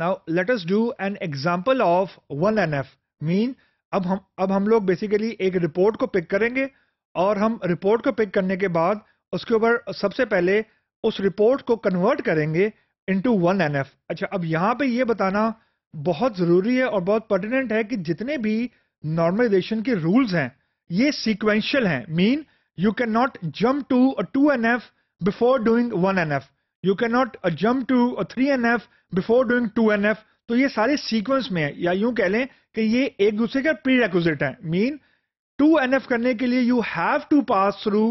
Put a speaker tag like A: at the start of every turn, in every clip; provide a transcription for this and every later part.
A: now let us do an example of one N F mean अब हम अब हम लोग बेसिकली एक रिपोर्ट को पिक करेंगे और हम रिपोर्ट को पिक करने के बाद उसके ऊपर सबसे पहले उस रिपोर्ट को कन्वर्ट करेंगे into one N F अच्छा अब यहाँ पे ये बताना बहुत ज़रूरी है और बहुत पर्टिनेंट है कि जितने भी नॉर्मलाइजेशन के रूल्स हैं ये सिक्वेंशियल हैं mean you can not jump to two N F before doing one N F you can not jump to three N F before doing two N F तो ये सारे सीक्वेंस में है या यूं कह लें कि ये एक दूसरे का प्री रेक्विजिट है मीन टू एन एफ करने के लिए you have to pass through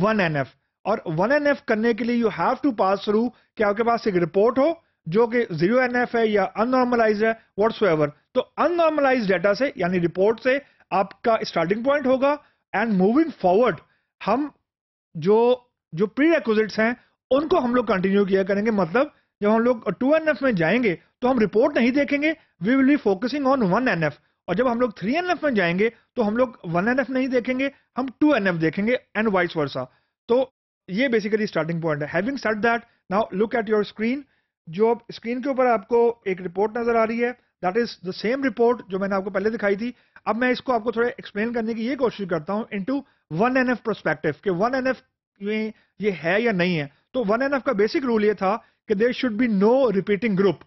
A: one N F और वन एन एफ करने के लिए you have to pass through कि आपके पास एक रिपोर्ट हो जो कि जीरो एन एफ है या अननॉर्मलाइज है वॉट्स एवर तो अननॉर्मलाइज डाटा से यानी रिपोर्ट से आपका स्टार्टिंग पॉइंट होगा एंड मूविंग फॉरवर्ड हम जो जो प्री रेक्विजिट्स हैं उनको हम लोग कंटिन्यू किया करेंगे मतलब जब हम लोग टू एन एफ में जाएंगे तो हम रिपोर्ट नहीं देखेंगे we will be focusing on one N F और जब हम लोग थ्री एन एफ में जाएंगे तो हम लोग वन एन एफ नहीं देखेंगे हम टू एन एफ देखेंगे एंड वाइस वर्सा तो ये बेसिकली स्टार्टिंग पॉइंट है having set that now look at your screen जो स्क्रीन के ऊपर आपको एक रिपोर्ट नजर आ रही है that is the same report जो मैंने आपको पहले दिखाई थी अब मैं इसको आपको थोड़ा एक्सप्लेन करने की ये कोशिश करता हूँ into one N F prospective कि वन एन एफ में ये है या नहीं है तो वन एन एफ का बेसिक रूल ये था कि there should be no repeating group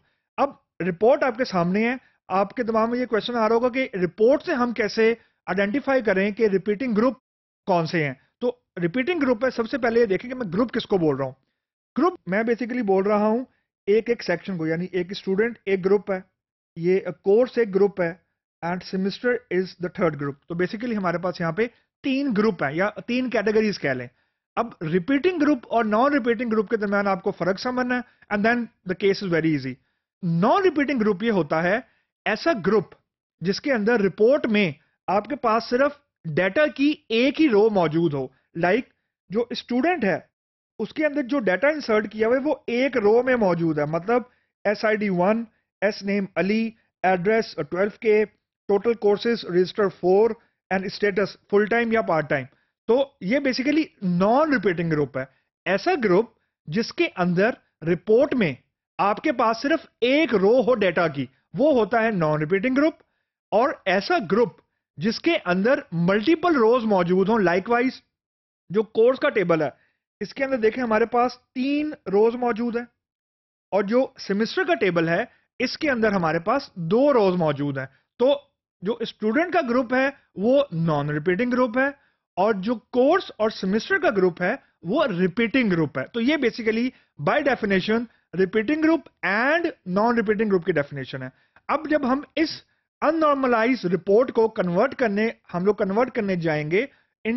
A: अब रिपोर्ट आपके सामने है आपके दिमाग में ये क्वेश्चन आ रहा होगा कि रिपोर्ट से हम कैसे आइडेंटिफाई करें कि रिपीटिंग ग्रुप कौन से हैं तो रिपीटिंग ग्रुप है सबसे पहले ये देखें कि मैं ग्रुप किसको बोल रहा हूँ ग्रुप मैं बेसिकली बोल रहा हूँ एक एक सेक्शन को यानी एक स्टूडेंट एक ग्रुप है ये कोर्स एक ग्रुप है and semester is the third group तो बेसिकली हमारे पास यहाँ पे तीन ग्रुप है या तीन कैटेगरीज कह लें अब रिपीटिंग ग्रुप और नॉन रिपीटिंग ग्रुप के दरमियान आपको फर्क समझना है and then the case is very easy non repeating group ये होता है ऐसा ग्रुप जिसके अंदर रिपोर्ट में आपके पास सिर्फ डेटा की एक ही रो मौजूद हो लाइक like, जो स्टूडेंट है उसके अंदर जो डेटा इंसर्ट किया हुआ है वो एक रो में मौजूद है मतलब S I D one S name Ali address twelve के total courses register four and status full time या पार्ट टाइम तो ये बेसिकली नॉन रिपीटिंग ग्रुप है ऐसा ग्रुप जिसके अंदर रिपोर्ट में आपके पास सिर्फ एक रो हो डेटा की वो होता है नॉन रिपीटिंग ग्रुप और ऐसा ग्रुप जिसके अंदर मल्टीपल रोज मौजूद हो लाइकवाइज जो कोर्स का टेबल है इसके अंदर देखें हमारे पास तीन रोज मौजूद है और जो सेमिस्टर का टेबल है इसके अंदर हमारे पास दो रोज मौजूद है तो जो स्टूडेंट का ग्रुप है वो नॉन रिपीटिंग ग्रुप है और जो कोर्स और सेमेस्टर का ग्रुप है वो रिपीटिंग ग्रुप है तो ये basically by definition repeating group and non repeating group की डेफिनेशन है अब जब हम इस अननॉर्मलाइज रिपोर्ट को कन्वर्ट करने हम लोग कन्वर्ट करने जाएंगे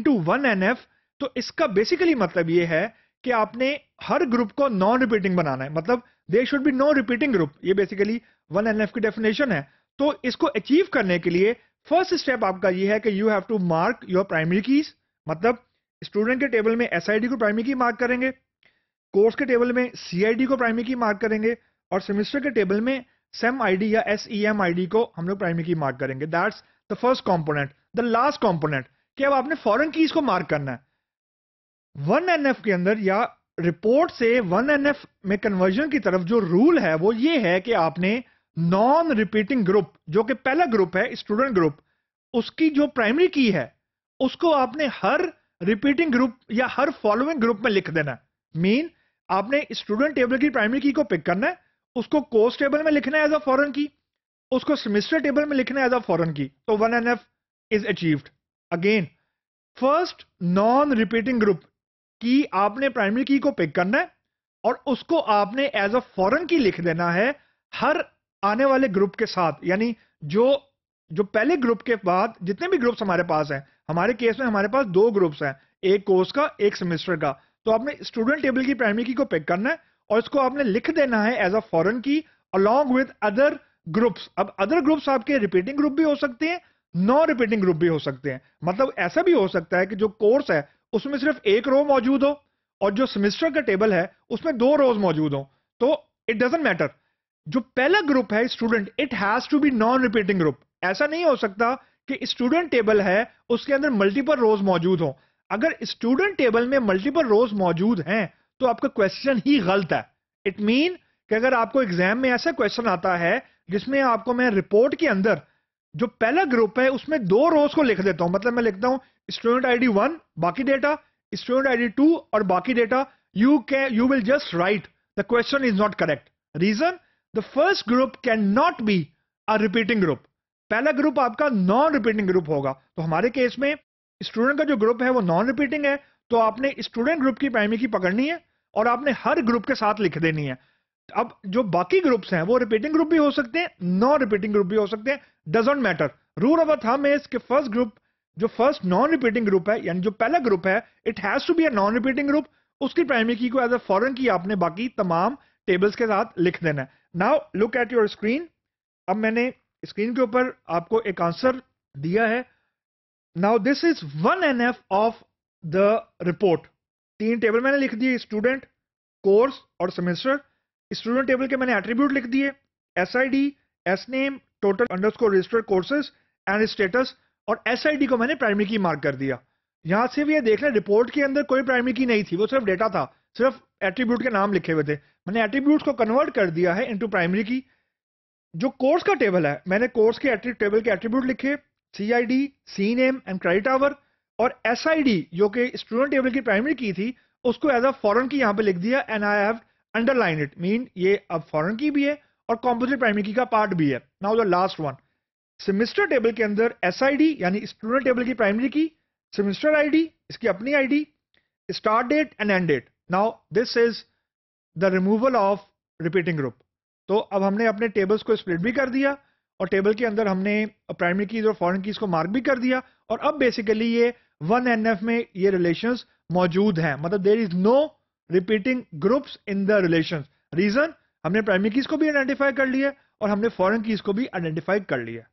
A: टू वन एनएफ तो इसका बेसिकली मतलब ये है कि आपने हर ग्रुप को नॉन रिपीटिंग बनाना है मतलब they should be no repeating group ये बेसिकली वन एन की डेफिनेशन है तो इसको अचीव करने के लिए फर्स्ट स्टेप आपका ये है कि you have to mark your primary keys मतलब स्टूडेंट के टेबल में एस को प्राइमरी की मार्क करेंगे कोर्स के टेबल में सी को प्राइमरी की मार्क करेंगे और सेमिस्टर के टेबल में सेम आई या एस ई e को हम लोग प्राइमरी की मार्क करेंगे that's the first component the last component कि अब आपने फॉरन कीज को मार्क करना है वन एन एफ के अंदर या रिपोर्ट से वन एन एफ में कन्वर्जन की तरफ जो रूल है वो ये है कि आपने नॉन रिपीटिंग ग्रुप जो कि पहला ग्रुप है स्टूडेंट ग्रुप उसकी जो प्राइमरी की है उसको आपने हर रिपीटिंग ग्रुप या हर फॉलोइंग ग्रुप में लिख देना मीन आपने स्टूडेंट टेबल की प्राइमरी की को पिक करना है उसको कोर्स टेबल में लिखना है एज अ फॉरन की उसको सेमिस्टर टेबल में लिखना है एज अ फॉरन की तो one N F is achieved again first non repeating group की आपने प्राइमरी की को पिक करना है और उसको आपने एज अ फॉरन की लिख देना है हर आने वाले ग्रुप के साथ यानी जो जो पहले ग्रुप के बाद जितने भी ग्रुप्स हमारे पास हैं हमारे केस में हमारे पास दो ग्रुप्स हैं एक कोर्स का एक सेमेस्टर का तो आपने स्टूडेंट टेबल की प्राइमरी की को पिक करना है और इसको आपने लिख देना है as a foreign key along with other groups अब अदर ग्रुप्स आपके रिपीटिंग ग्रुप भी हो सकते हैं नॉन रिपीटिंग ग्रुप भी हो सकते हैं मतलब ऐसा भी हो सकता है कि जो कोर्स है उसमें सिर्फ एक रो मौजूद हो और जो सेमेस्टर का टेबल है उसमें दो रोज मौजूद हो तो इट डजेंट मैटर जो पहला ग्रुप है student it has to be non repeating group ऐसा नहीं हो सकता कि स्टूडेंट टेबल है उसके अंदर मल्टीपल रोज मौजूद हो अगर स्टूडेंट टेबल में मल्टीपल रोज मौजूद हैं तो आपका क्वेश्चन ही गलत है इट मीन कि अगर आपको एग्जाम में ऐसा क्वेश्चन आता है जिसमें आपको मैं रिपोर्ट के अंदर जो पहला ग्रुप है उसमें दो रोज को लिख देता हूं मतलब मैं लिखता हूं स्टूडेंट आईडी वन बाकी डेटा स्टूडेंट आईडी टू और बाकी डेटा यू कै you will just write the question is not correct reason the first group can not be a repeating group पहला ग्रुप आपका नॉन रिपीटिंग ग्रुप होगा तो हमारे केस में स्टूडेंट का जो ग्रुप है वो नॉन रिपीटिंग है तो आपने स्टूडेंट ग्रुप की प्राइमरी की पकड़नी है और आपने हर ग्रुप के साथ लिख देनी है अब जो बाकी ग्रुप्स हैं वो रिपीटिंग ग्रुप भी हो सकते हैं नॉन रिपीटिंग ग्रुप भी हो सकते हैं doesn't matter rule of thumb is के फर्स्ट ग्रुप जो फर्स्ट नॉन रिपीटिंग ग्रुप है यानी जो पहला ग्रुप है it has to be a non repeating group उसकी प्राइमरी की को एज अ फॉरन की आपने बाकी तमाम टेबल्स के साथ लिख देना है now look at your screen अब मैंने स्क्रीन के ऊपर आपको एक आंसर दिया है now this is one N F of the report तीन टेबल मैंने लिख दिए स्टूडेंट कोर्स और सेमेस्टर स्टूडेंट टेबल के मैंने एट्रीब्यूट लिख दिए S I D S name total underscore registered courses and status और एस आई डी को मैंने प्राइमरी की मार्क कर दिया यहां से भी ये देख लें रिपोर्ट के अंदर कोई प्राइमरी की नहीं थी वो सिर्फ डेटा था सिर्फ एट्रीब्यूट के नाम लिखे हुए थे मैंने एट्रीब्यूट को कन्वर्ट कर दिया है इंटू प्राइमरी की जो कोर्स का टेबल है मैंने कोर्स के टेबल के एट्रीब्यूट लिखे C I D C name and credit hour और एस आई डी जो कि स्टूडेंट टेबल की प्राइमरी की थी उसको एज अ फॉरन की यहाँ पे लिख दिया and I have underline it mean ये अब फॉरन की भी है और कॉम्पोजिट प्राइमरी की का पार्ट भी है now the last one semester table के अंदर एस आई डी यानी स्टूडेंट टेबल की primary key semester I D इसकी अपनी I D start date and end date now this is the removal of repeating group तो अब हमने अपने टेबल्स को स्प्लिट भी कर दिया और टेबल के अंदर हमने प्राइमरी कीज और फॉरन कीज को मार्क भी कर दिया और अब बेसिकली ये वन एन एफ में ये रिलेशन मौजूद है मतलब there is no repeating group in the relation reason हमने प्राइमरी कीज को भी आइडेंटिफाई कर लिया और हमने फॉरन कीज को भी आइडेंटिफाई कर लिया